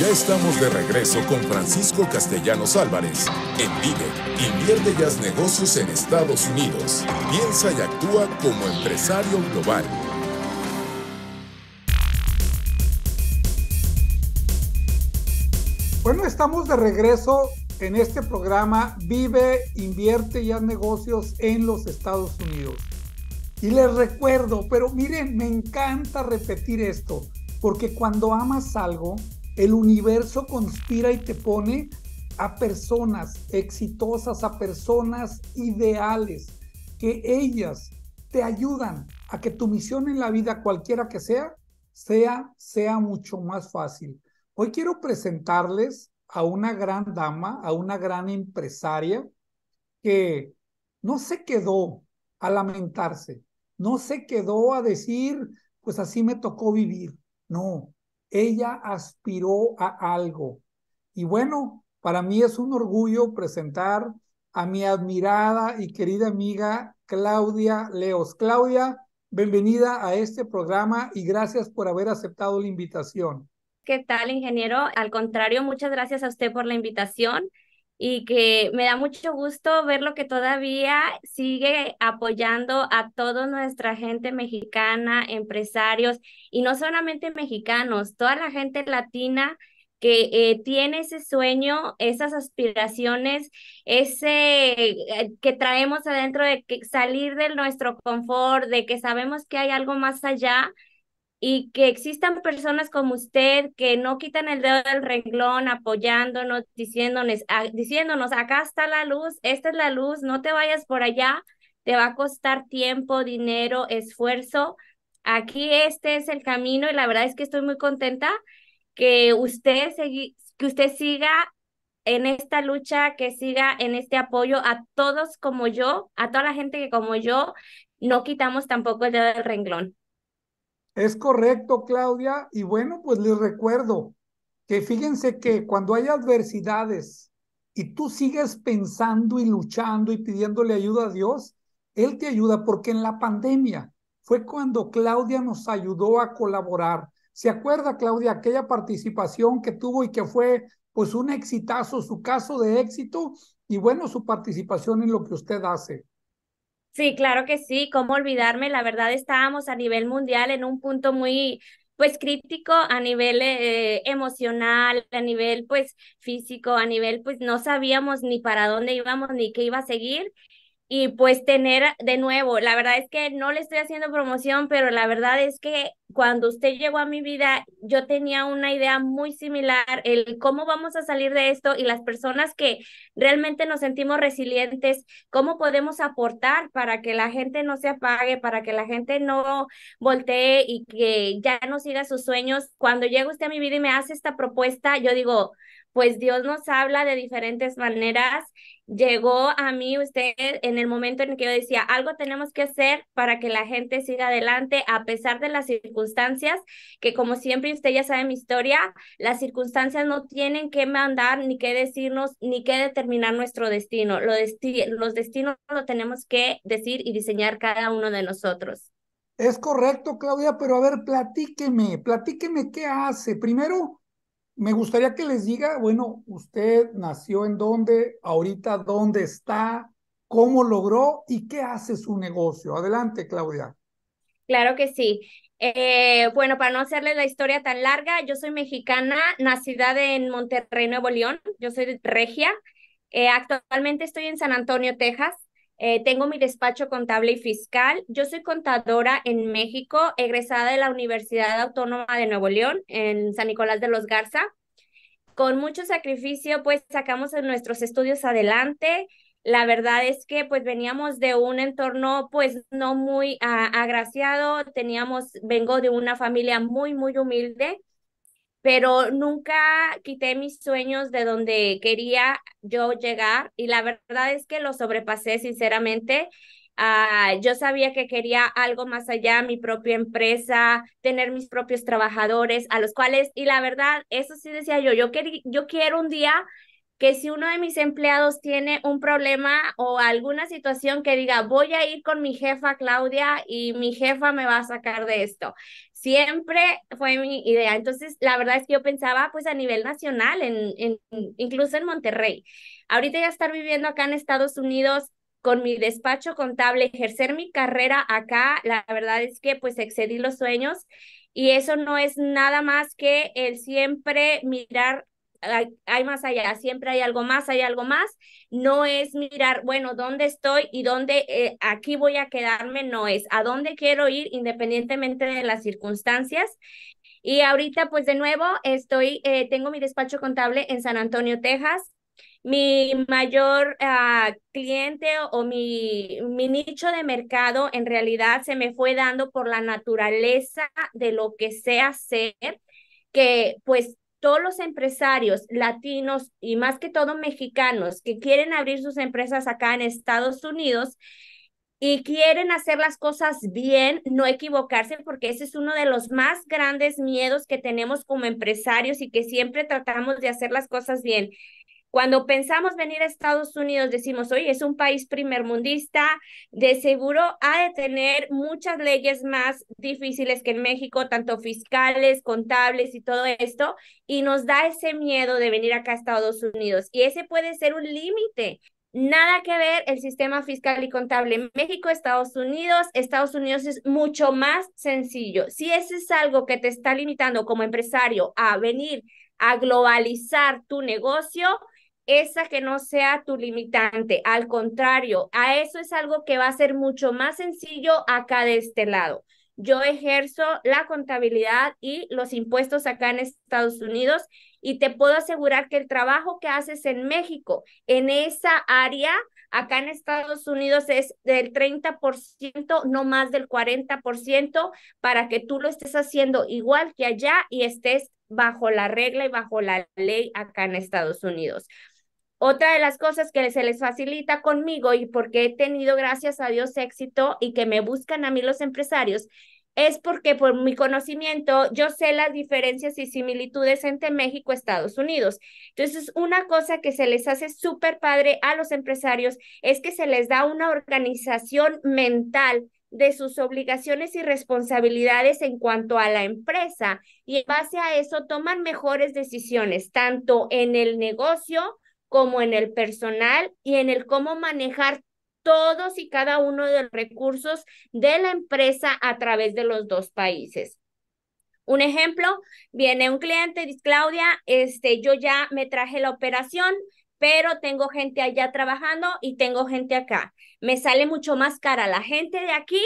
Ya estamos de regreso con Francisco Castellanos Álvarez. En Vive, invierte ya negocios en Estados Unidos. Piensa y actúa como empresario global. Bueno, estamos de regreso en este programa Vive, invierte y haz negocios en los Estados Unidos. Y les recuerdo, pero miren, me encanta repetir esto, porque cuando amas algo, el universo conspira y te pone a personas exitosas, a personas ideales, que ellas te ayudan a que tu misión en la vida, cualquiera que sea, sea, sea mucho más fácil. Hoy quiero presentarles a una gran dama, a una gran empresaria que no se quedó a lamentarse, no se quedó a decir, pues así me tocó vivir. No, ella aspiró a algo. Y bueno, para mí es un orgullo presentar a mi admirada y querida amiga Claudia Leos. Claudia, bienvenida a este programa y gracias por haber aceptado la invitación. ¿Qué tal, ingeniero? Al contrario, muchas gracias a usted por la invitación y que me da mucho gusto ver lo que todavía sigue apoyando a toda nuestra gente mexicana, empresarios y no solamente mexicanos, toda la gente latina que eh, tiene ese sueño, esas aspiraciones, ese eh, que traemos adentro de que salir de nuestro confort, de que sabemos que hay algo más allá y que existan personas como usted que no quitan el dedo del renglón apoyándonos, diciéndonos, diciéndonos, acá está la luz, esta es la luz, no te vayas por allá, te va a costar tiempo, dinero, esfuerzo. Aquí este es el camino y la verdad es que estoy muy contenta que usted, que usted siga en esta lucha, que siga en este apoyo a todos como yo, a toda la gente que como yo no quitamos tampoco el dedo del renglón. Es correcto, Claudia. Y bueno, pues les recuerdo que fíjense que cuando hay adversidades y tú sigues pensando y luchando y pidiéndole ayuda a Dios, Él te ayuda porque en la pandemia fue cuando Claudia nos ayudó a colaborar. ¿Se acuerda, Claudia, aquella participación que tuvo y que fue pues un exitazo, su caso de éxito y bueno, su participación en lo que usted hace? Sí, claro que sí, cómo olvidarme, la verdad estábamos a nivel mundial en un punto muy pues crítico a nivel eh, emocional, a nivel pues físico, a nivel pues no sabíamos ni para dónde íbamos ni qué iba a seguir y pues tener de nuevo, la verdad es que no le estoy haciendo promoción, pero la verdad es que cuando usted llegó a mi vida, yo tenía una idea muy similar, el cómo vamos a salir de esto y las personas que realmente nos sentimos resilientes, cómo podemos aportar para que la gente no se apague, para que la gente no voltee y que ya no siga sus sueños. Cuando llega usted a mi vida y me hace esta propuesta, yo digo, pues Dios nos habla de diferentes maneras. Llegó a mí usted en el momento en que yo decía, algo tenemos que hacer para que la gente siga adelante a pesar de las circunstancias, que como siempre usted ya sabe mi historia, las circunstancias no tienen que mandar ni qué decirnos ni que determinar nuestro destino. Los, los destinos lo tenemos que decir y diseñar cada uno de nosotros. Es correcto, Claudia, pero a ver, platíqueme, platíqueme qué hace. Primero, me gustaría que les diga, bueno, usted nació en dónde, ahorita dónde está, cómo logró y qué hace su negocio. Adelante, Claudia. Claro que sí. Eh, bueno, para no hacerle la historia tan larga, yo soy mexicana, nacida en Monterrey, Nuevo León, yo soy de regia. Eh, actualmente estoy en San Antonio, Texas. Eh, tengo mi despacho contable y fiscal. Yo soy contadora en México, egresada de la Universidad Autónoma de Nuevo León, en San Nicolás de los Garza. Con mucho sacrificio, pues sacamos nuestros estudios adelante. La verdad es que pues veníamos de un entorno pues no muy ah, agraciado, teníamos, vengo de una familia muy, muy humilde pero nunca quité mis sueños de donde quería yo llegar y la verdad es que lo sobrepasé sinceramente. Ah, yo sabía que quería algo más allá, mi propia empresa, tener mis propios trabajadores a los cuales, y la verdad, eso sí decía yo, yo, yo quiero un día que si uno de mis empleados tiene un problema o alguna situación que diga, voy a ir con mi jefa Claudia y mi jefa me va a sacar de esto. Siempre fue mi idea. Entonces, la verdad es que yo pensaba pues a nivel nacional, en, en, incluso en Monterrey. Ahorita ya estar viviendo acá en Estados Unidos con mi despacho contable, ejercer mi carrera acá, la verdad es que pues excedí los sueños y eso no es nada más que el siempre mirar hay, más allá, siempre hay algo más, hay algo más. No es mirar, bueno, dónde estoy y dónde eh, aquí voy a quedarme, no es a dónde quiero ir independientemente de las circunstancias. Y ahorita, pues de nuevo, estoy, eh, tengo mi despacho contable en San Antonio, Texas. Mi mayor ah, cliente o, mi, mi nicho de mercado en realidad se me fue dando por la naturaleza de lo que sé hacer, que pues todos los empresarios latinos y más que todo mexicanos que quieren abrir sus empresas acá en Estados Unidos y quieren hacer las cosas bien, no equivocarse, porque ese es uno de los más grandes miedos que tenemos como empresarios y que siempre tratamos de hacer las cosas bien. Cuando pensamos venir a Estados Unidos, decimos, oye, es un país primer mundista, de seguro ha de tener muchas leyes más difíciles que en México, tanto fiscales, contables y todo esto, y nos da ese miedo de venir acá a Estados Unidos. Y ese puede ser un límite nada que ver el sistema fiscal y contable en México, Estados Unidos. Estados Unidos es mucho más sencillo. Si ese es algo que te está limitando como empresario a venir a globalizar tu negocio, esa que no sea tu limitante. Al contrario, a eso es algo que va a ser mucho más sencillo acá de este lado. Yo ejerzo la contabilidad y los impuestos acá en Estados Unidos y te puedo asegurar que el trabajo que haces en México, en esa área, acá en Estados Unidos es del 30%, no más del 40%, para que tú lo estés haciendo igual que allá y estés bajo la regla y bajo la ley acá en Estados Unidos. Otra de las cosas que se les facilita conmigo y porque he tenido, gracias a Dios, éxito y que me buscan a mí los empresarios, es porque por mi conocimiento yo sé las diferencias y similitudes entre México y Estados Unidos. Entonces, una cosa que se les hace súper padre a los empresarios es que se les da una organización mental de sus obligaciones y responsabilidades en cuanto a la empresa y en base a eso toman mejores decisiones, tanto en el negocio como en el personal y en el cómo manejar todos y cada uno de los recursos de la empresa a través de los dos países. Un ejemplo, viene un cliente, dice Claudia, este, yo ya me traje la operación, pero tengo gente allá trabajando y tengo gente acá. Me sale mucho más cara la gente de aquí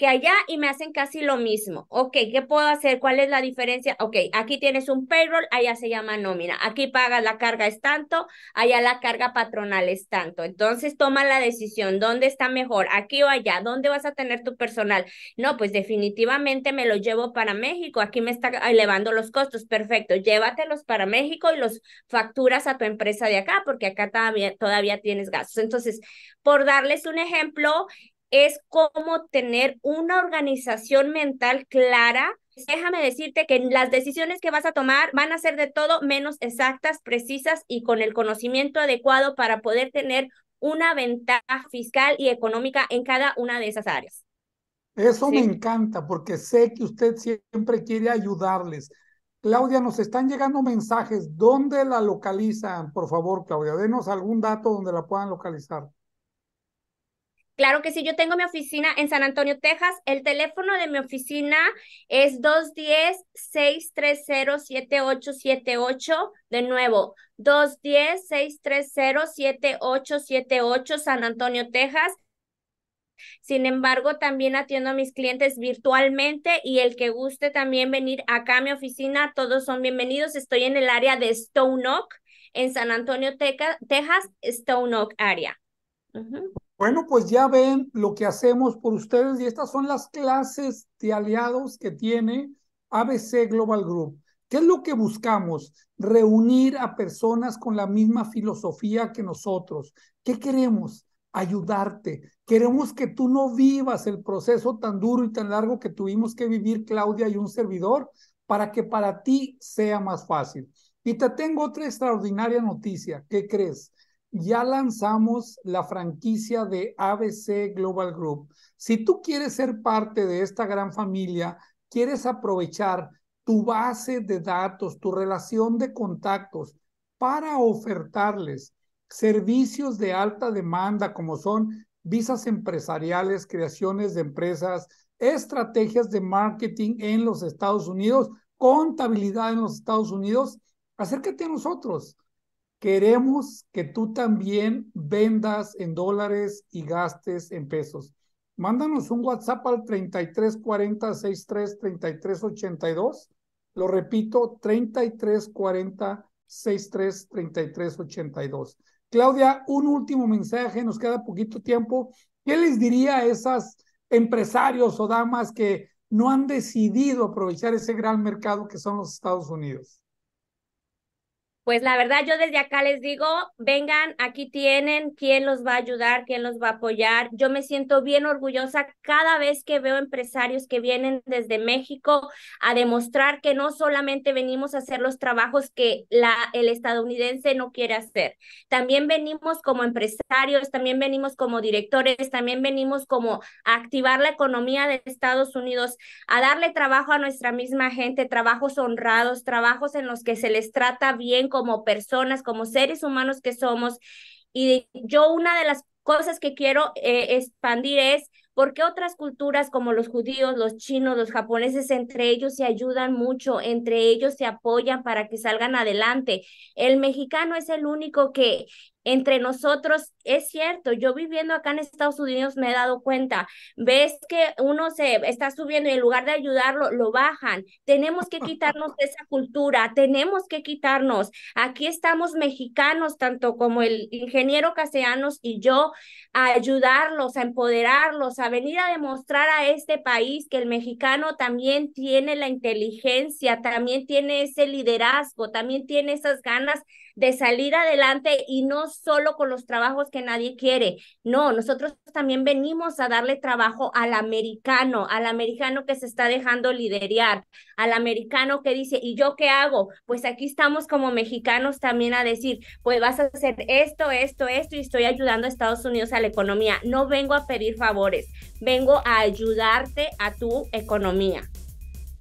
que allá y me hacen casi lo mismo. Ok, ¿qué puedo hacer? ¿Cuál es la diferencia? Ok, aquí tienes un payroll, allá se llama nómina. Aquí pagas la carga es tanto, allá la carga patronal es tanto. Entonces toma la decisión, ¿dónde está mejor? ¿Aquí o allá? ¿Dónde vas a tener tu personal? No, pues definitivamente me lo llevo para México. Aquí me está elevando los costos. Perfecto, llévatelos para México y los facturas a tu empresa de acá, porque acá todavía, todavía tienes gastos. Entonces, por darles un ejemplo, es como tener una organización mental clara. Déjame decirte que las decisiones que vas a tomar van a ser de todo menos exactas, precisas y con el conocimiento adecuado para poder tener una ventaja fiscal y económica en cada una de esas áreas. Eso me encanta porque sé que usted siempre quiere ayudarles. Claudia, nos están llegando mensajes. ¿Dónde la localizan? Por favor, Claudia, denos algún dato donde la puedan localizar. Claro que sí, yo tengo mi oficina en San Antonio, Texas. El teléfono de mi oficina es 210-630-7878. De nuevo, 210-630-7878, San Antonio, Texas. Sin embargo, también atiendo a mis clientes virtualmente y el que guste también venir acá a mi oficina, todos son bienvenidos. Estoy en el área de Stone Oak, en San Antonio, Texas, Stone Oak Area. Bueno, pues ya ven lo que hacemos por ustedes y estas son las clases de aliados que tiene ABC Global Group. ¿Qué es lo que buscamos? Reunir a personas con la misma filosofía que nosotros. ¿Qué queremos? Ayudarte. Queremos que tú no vivas el proceso tan duro y tan largo que tuvimos que vivir Claudia y un servidor para que para ti sea más fácil. Y te tengo otra extraordinaria noticia. ¿Qué crees? ya lanzamos la franquicia de ABC Global Group. Si tú quieres ser parte de esta gran familia, quieres aprovechar tu base de datos, tu relación de contactos para ofertarles servicios de alta demanda como son visas empresariales, creaciones de empresas, estrategias de marketing en los Estados Unidos, contabilidad en los Estados Unidos, acércate a nosotros. Queremos que tú también vendas en dólares y gastes en pesos. Mándanos un WhatsApp al 3340 63 Lo repito, 3340 63 Claudia, un último mensaje, nos queda poquito tiempo. ¿Qué les diría a esas empresarios o damas que no han decidido aprovechar ese gran mercado que son los Estados Unidos? pues la verdad yo desde acá les digo, vengan, aquí tienen quién los va a ayudar, quién los va a apoyar. Yo me siento bien orgullosa cada vez que veo empresarios que vienen desde México a demostrar que no solamente venimos a hacer los trabajos que la, el estadounidense no quiere hacer, también venimos como empresarios, también venimos como directores, también venimos como a activar la economía de Estados Unidos, a darle trabajo a nuestra misma gente, trabajos honrados, trabajos en los que se les trata bien como personas, como seres humanos que somos. Y yo una de las cosas que quiero eh, expandir es por qué otras culturas como los judíos, los chinos, los japoneses, entre ellos se ayudan mucho, entre ellos se apoyan para que salgan adelante. El mexicano es el único que entre nosotros, es cierto, yo viviendo acá en Estados Unidos me he dado cuenta, ves que uno se está subiendo y en lugar de ayudarlo, lo bajan. Tenemos que quitarnos de esa cultura, tenemos que quitarnos. Aquí estamos mexicanos, tanto como el ingeniero caseanos y yo, a ayudarlos, a empoderarlos, a venir a demostrar a este país que el mexicano también tiene la inteligencia, también tiene ese liderazgo, también tiene esas ganas de salir adelante y no solo con los trabajos que nadie quiere. No, nosotros también venimos a darle trabajo al americano, al americano que se está dejando liderar, al americano que dice, ¿y yo qué hago? Pues aquí estamos como mexicanos también a decir, pues vas a hacer esto, esto, esto y estoy ayudando a Estados Unidos a la economía. No vengo a pedir favores, vengo a ayudarte a tu economía.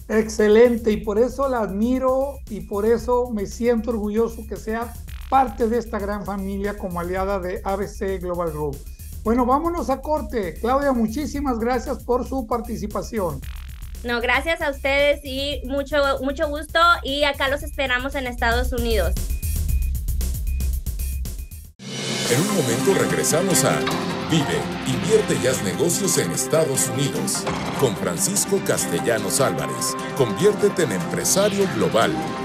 Excelente, y por eso la admiro y por eso me siento orgulloso que sea parte de esta gran familia como aliada de ABC Global Group. Bueno, vámonos a corte. Claudia, muchísimas gracias por su participación. No, gracias a ustedes y mucho, mucho gusto y acá los esperamos en Estados Unidos. En un momento regresamos a Vive, invierte y haz negocios en Estados Unidos. Con Francisco Castellanos Álvarez, conviértete en empresario global.